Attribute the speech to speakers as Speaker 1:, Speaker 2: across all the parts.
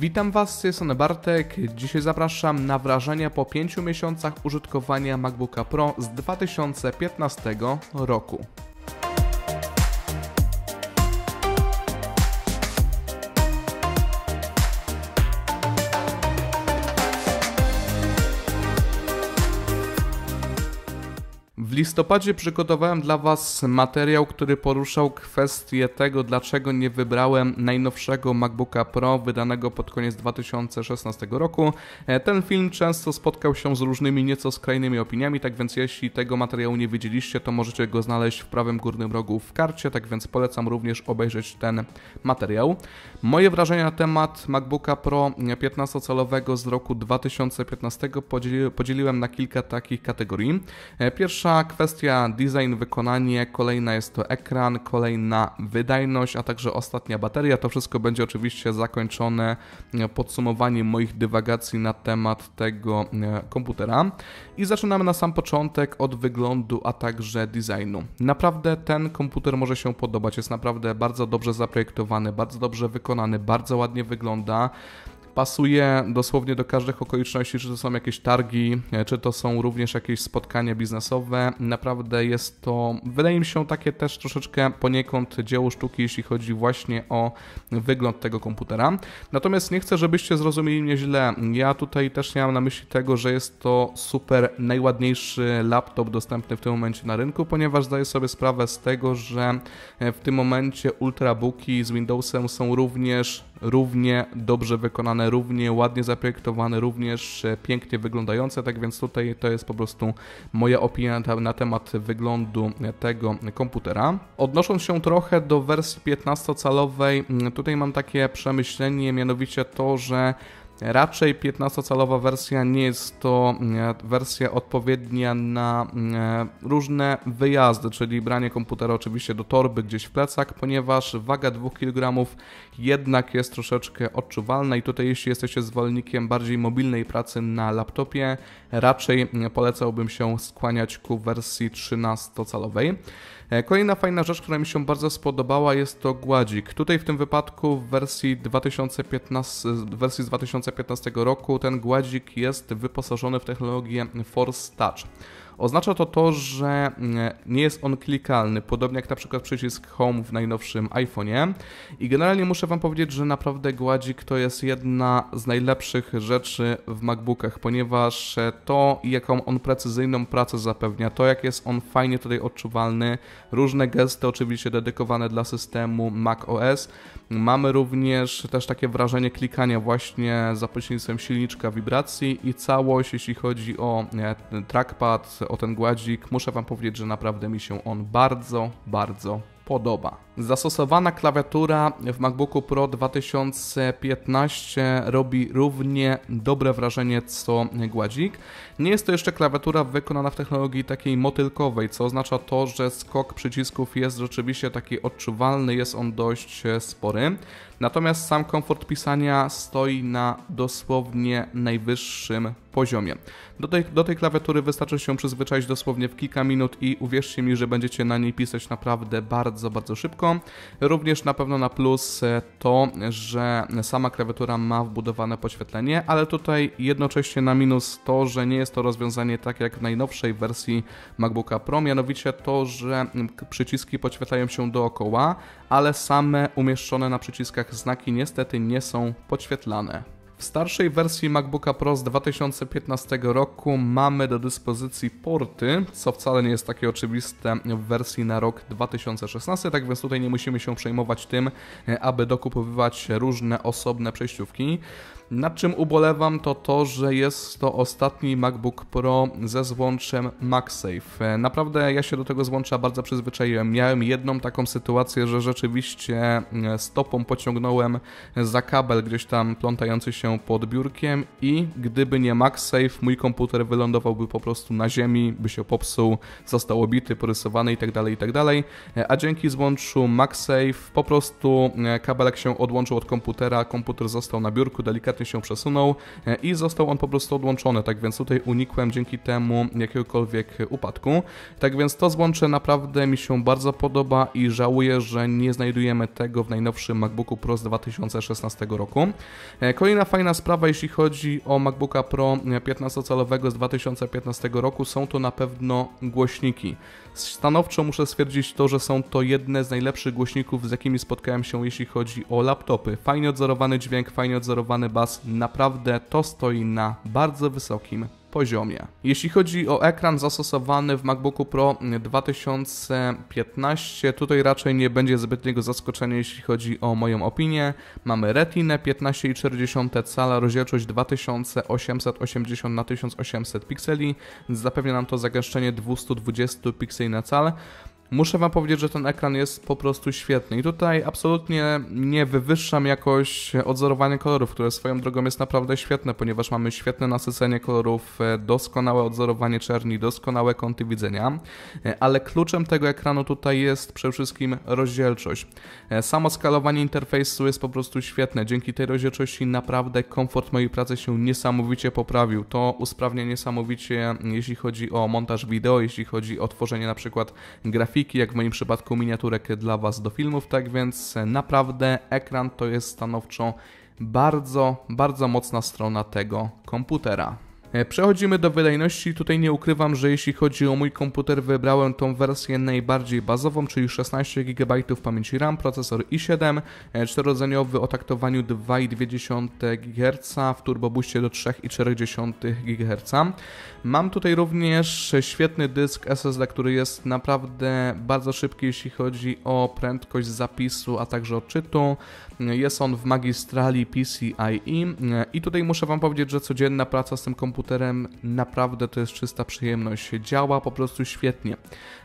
Speaker 1: Witam Was, jestem Bartek. Dzisiaj zapraszam na wrażenia po 5 miesiącach użytkowania MacBooka Pro z 2015 roku. listopadzie przygotowałem dla Was materiał, który poruszał kwestię tego, dlaczego nie wybrałem najnowszego MacBooka Pro wydanego pod koniec 2016 roku. E, ten film często spotkał się z różnymi nieco skrajnymi opiniami, tak więc jeśli tego materiału nie widzieliście, to możecie go znaleźć w prawym górnym rogu w karcie, tak więc polecam również obejrzeć ten materiał. Moje wrażenia na temat MacBooka Pro 15-calowego z roku 2015 podzieliłem na kilka takich kategorii. E, pierwsza kwestia design, wykonanie, kolejna jest to ekran, kolejna wydajność, a także ostatnia bateria. To wszystko będzie oczywiście zakończone e, podsumowaniem moich dywagacji na temat tego e, komputera. I zaczynamy na sam początek od wyglądu, a także designu. Naprawdę ten komputer może się podobać, jest naprawdę bardzo dobrze zaprojektowany, bardzo dobrze wykonany, bardzo ładnie wygląda pasuje dosłownie do każdych okoliczności, czy to są jakieś targi, e, czy to są również jakieś spotkania biznesowe. Naprawdę jest to, wydaje mi się, takie też troszeczkę poniekąd dzieło sztuki, jeśli chodzi właśnie o wygląd tego komputera. Natomiast nie chcę, żebyście zrozumieli mnie źle. Ja tutaj też nie mam na myśli tego, że jest to super najładniejszy laptop dostępny w tym momencie na rynku, ponieważ zdaję sobie sprawę z tego, że e, w tym momencie ultrabooki z Windowsem są również równie dobrze wykonane, równie ładnie zaprojektowane, również e, pięknie wyglądające, tak więc tutaj to jest po prostu moja opinia na temat wyglądu tego komputera. Odnosząc się trochę do wersji 15-calowej, tutaj mam takie przemyślenie, mianowicie to, że Raczej 15-calowa wersja nie jest to e, wersja odpowiednia na e, różne wyjazdy, czyli branie komputera oczywiście do torby gdzieś w plecach, ponieważ waga 2 kg jednak jest troszeczkę odczuwalna i tutaj jeśli jesteście zwolennikiem bardziej mobilnej pracy na laptopie, raczej e, polecałbym się skłaniać ku wersji 13-calowej. E, kolejna fajna rzecz, która mi się bardzo spodobała jest to gładzik. Tutaj w tym wypadku w wersji, 2015, w wersji z 2015 roku ten gładzik jest wyposażony w technologię Force Touch. Oznacza to to, że mm, nie jest on klikalny, podobnie jak na przykład przycisk Home w najnowszym iPhone'ie. I generalnie muszę Wam powiedzieć, że naprawdę gładzik to jest jedna z najlepszych rzeczy w MacBookach, ponieważ to, jaką on precyzyjną pracę zapewnia, to jak jest on fajnie tutaj odczuwalny, różne gesty oczywiście dedykowane dla systemu macOS. Mamy również też takie wrażenie klikania właśnie za pośrednictwem silniczka wibracji i całość, jeśli chodzi o trackpad, o ten gładzik, muszę Wam powiedzieć, że naprawdę mi się on bardzo, bardzo podoba. Zastosowana klawiatura w MacBooku Pro 2015 robi równie dobre wrażenie co gładzik. Nie jest to jeszcze klawiatura wykonana w technologii takiej motylkowej, co oznacza to, że skok przycisków jest rzeczywiście taki odczuwalny, jest on dość e, spory. Natomiast sam komfort pisania stoi na dosłownie najwyższym poziomie. Do tej, do tej klawiatury wystarczy się przyzwyczaić dosłownie w kilka minut i uwierzcie mi, że będziecie na niej pisać naprawdę bardzo, bardzo szybko. Również na pewno na plus e, to, że sama klawiatura ma wbudowane podświetlenie, ale tutaj jednocześnie na minus to, że nie jest to rozwiązanie tak jak w najnowszej wersji MacBooka Pro, mianowicie to, że przyciski podświetlają się dookoła, ale same umieszczone na przyciskach znaki niestety nie są podświetlane. W starszej wersji MacBooka Pro z 2015 roku mamy do dyspozycji porty, co wcale nie jest takie oczywiste w wersji na rok 2016, tak więc tutaj nie musimy się przejmować tym, e, aby dokupowywać różne osobne przejściówki. Nad czym ubolewam to to, że jest to ostatni MacBook Pro ze złączem MagSafe. E, naprawdę ja się do tego złącza bardzo przyzwyczaiłem. Miałem jedną taką sytuację, że rzeczywiście e, stopą pociągnąłem za kabel gdzieś tam plątający się się pod biurkiem i gdyby nie MagSafe, mój komputer wylądowałby po prostu na ziemi, by się popsuł, został obity, porysowany itd., tak itd. Tak e, a dzięki złączu MagSafe po prostu e, kabelek się odłączył od komputera, komputer został na biurku, delikatnie się przesunął e, i został on po prostu odłączony, tak więc tutaj unikłem dzięki temu jakiegokolwiek upadku. Tak więc to złącze naprawdę mi się bardzo podoba i żałuję, że nie znajdujemy tego w najnowszym MacBooku Pro z 2016 roku. Kolejna fajna fajna sprawa, jeśli chodzi o MacBooka Pro 15-calowego z 2015 roku, są to na pewno głośniki. Stanowczo muszę stwierdzić to, że są to jedne z najlepszych głośników, z jakimi spotkałem się, jeśli chodzi o laptopy. Fajnie odzorowany dźwięk, fajnie odzorowany bas, naprawdę to stoi na bardzo wysokim poziomie. Jeśli chodzi o ekran zastosowany w MacBooku Pro 2015, tutaj raczej nie będzie zbytniego zaskoczenia, jeśli chodzi o moją opinię. Mamy Retinę 15,4 cala, rozdzielczość 2880 na 1800 pikseli. Zapewnia nam to zagęszczenie 220 pikseli na cal. Muszę wam powiedzieć, że ten ekran jest po prostu świetny i tutaj absolutnie nie wywyższam jakoś odzorowania kolorów, które swoją drogą jest naprawdę świetne, ponieważ mamy świetne nasycenie kolorów, e, doskonałe odzorowanie czerni, doskonałe kąty widzenia, e, ale kluczem tego ekranu tutaj jest przede wszystkim rozdzielczość. E, samo skalowanie interfejsu jest po prostu świetne, dzięki tej rozdzielczości naprawdę komfort mojej pracy się niesamowicie poprawił, to usprawnia niesamowicie jeśli chodzi o montaż wideo, jeśli chodzi o tworzenie na przykład grafiki, grafiki, jak w moim przypadku miniaturek dla Was do filmów, tak więc naprawdę ekran to jest stanowczo bardzo, bardzo mocna strona tego komputera. E, przechodzimy do wydajności. Tutaj nie ukrywam, że jeśli chodzi o mój komputer, wybrałem tą wersję najbardziej bazową, czyli 16 GB pamięci RAM, procesor i7, e, czterodzeniowy o taktowaniu 2,2 GHz w turbobuście do 3,4 GHz. Mam tutaj również świetny dysk SSD, który jest naprawdę bardzo szybki, jeśli chodzi o prędkość zapisu, a także odczytu. E, jest on w magistrali PCIe i tutaj muszę Wam powiedzieć, że codzienna praca z tym komputerem komputerem naprawdę to jest czysta przyjemność. Działa po prostu świetnie.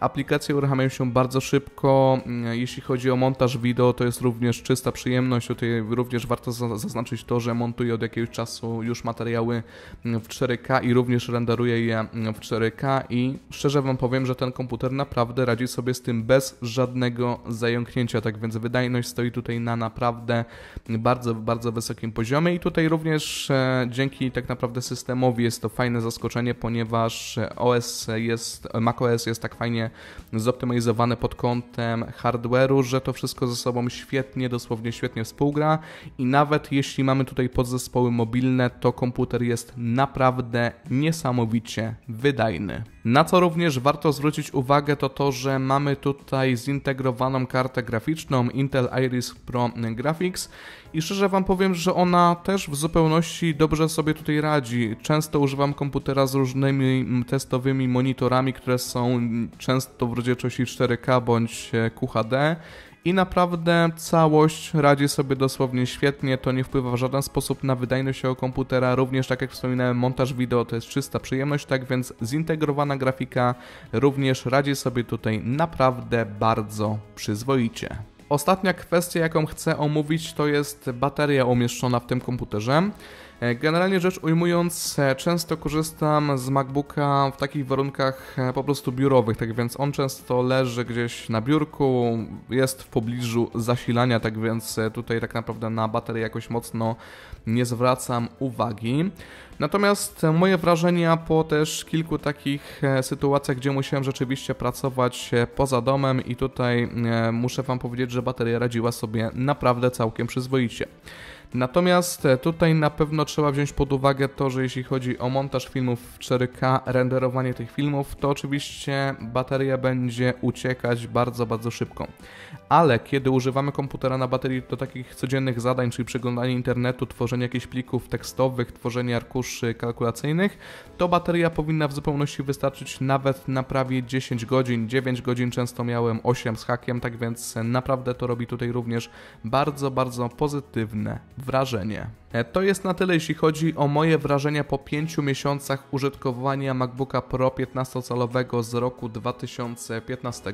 Speaker 1: Aplikacje uruchamiają się bardzo szybko. Mm, jeśli chodzi o montaż wideo, to jest również czysta przyjemność. Tutaj również warto zaznaczyć to, że montuję od jakiegoś czasu już materiały mm, w 4K i również renderuję je mm, w 4K i szczerze Wam powiem, że ten komputer naprawdę radzi sobie z tym bez żadnego zająknięcia. Tak więc wydajność stoi tutaj na naprawdę bardzo, bardzo wysokim poziomie i tutaj również e, dzięki tak naprawdę systemowi jest to fajne zaskoczenie, ponieważ OS jest, macOS jest tak fajnie zoptymalizowane pod kątem hardware'u, że to wszystko ze sobą świetnie, dosłownie świetnie współgra i nawet jeśli mamy tutaj podzespoły mobilne, to komputer jest naprawdę niesamowicie wydajny. Na co również warto zwrócić uwagę to to, że mamy tutaj zintegrowaną kartę graficzną Intel Iris Pro Graphics i szczerze Wam powiem, że ona też w zupełności dobrze sobie tutaj radzi. Często używam komputera z różnymi mm, testowymi monitorami, które są mm, często w rozdzielczości 4K bądź e, QHD i naprawdę całość radzi sobie dosłownie świetnie, to nie wpływa w żaden sposób na wydajność jego komputera, również tak jak wspominałem montaż wideo to jest czysta przyjemność, tak więc zintegrowana grafika również radzi sobie tutaj naprawdę bardzo przyzwoicie. Ostatnia kwestia, jaką chcę omówić, to jest bateria umieszczona w tym komputerze. E, generalnie rzecz ujmując, e, często korzystam z MacBooka w takich warunkach e, po prostu biurowych, tak więc on często leży gdzieś na biurku, jest w pobliżu zasilania, tak więc tutaj tak naprawdę na baterię jakoś mocno nie zwracam uwagi. Natomiast moje wrażenia po też kilku takich sytuacjach, gdzie musiałem rzeczywiście pracować poza domem i tutaj muszę Wam powiedzieć, że bateria radziła sobie naprawdę całkiem przyzwoicie. Natomiast e, tutaj na pewno trzeba wziąć pod uwagę to, że jeśli chodzi o montaż filmów w 4K, renderowanie tych filmów, to oczywiście bateria będzie uciekać bardzo, bardzo szybko. Ale kiedy używamy komputera na baterii do takich codziennych zadań, czyli przeglądanie internetu, tworzenie jakichś plików tekstowych, tworzenie arkuszy kalkulacyjnych, to bateria powinna w zupełności wystarczyć nawet na prawie 10 godzin. 9 godzin często miałem 8 z hakiem, tak więc naprawdę to robi tutaj również bardzo, bardzo pozytywne wrażenie. E, to jest na tyle, jeśli chodzi o moje wrażenia po 5 miesiącach użytkowania MacBooka Pro 15-calowego z roku 2015.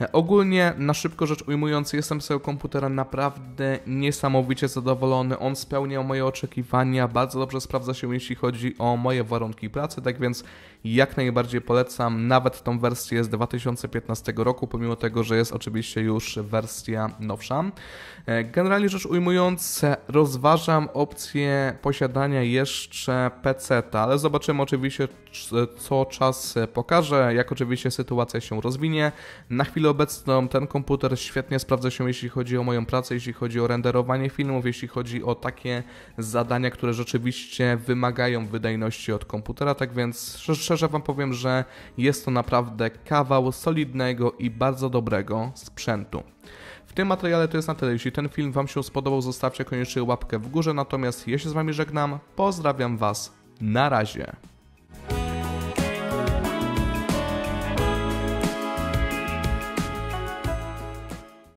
Speaker 1: E, ogólnie, na szybko rzecz ujmując, jestem z tego komputera naprawdę niesamowicie zadowolony. On spełniał moje oczekiwania, bardzo dobrze sprawdza się, jeśli chodzi o moje warunki pracy, tak więc jak najbardziej polecam nawet tą wersję z 2015 roku, pomimo tego, że jest oczywiście już wersja nowsza. E, generalnie rzecz ujmując, rozważam o opcję posiadania jeszcze pc ale zobaczymy oczywiście, co czas pokaże, jak oczywiście sytuacja się rozwinie. Na chwilę obecną ten komputer świetnie sprawdza się, jeśli chodzi o moją pracę, jeśli chodzi o renderowanie filmów, jeśli chodzi o takie zadania, które rzeczywiście wymagają wydajności od komputera, tak więc szczerze Wam powiem, że jest to naprawdę kawał solidnego i bardzo dobrego sprzętu. W tym materiale to jest na tyle. Jeśli ten film Wam się spodobał, zostawcie koniecznie łapkę w górze. Natomiast ja się z Wami żegnam. Pozdrawiam Was. Na razie.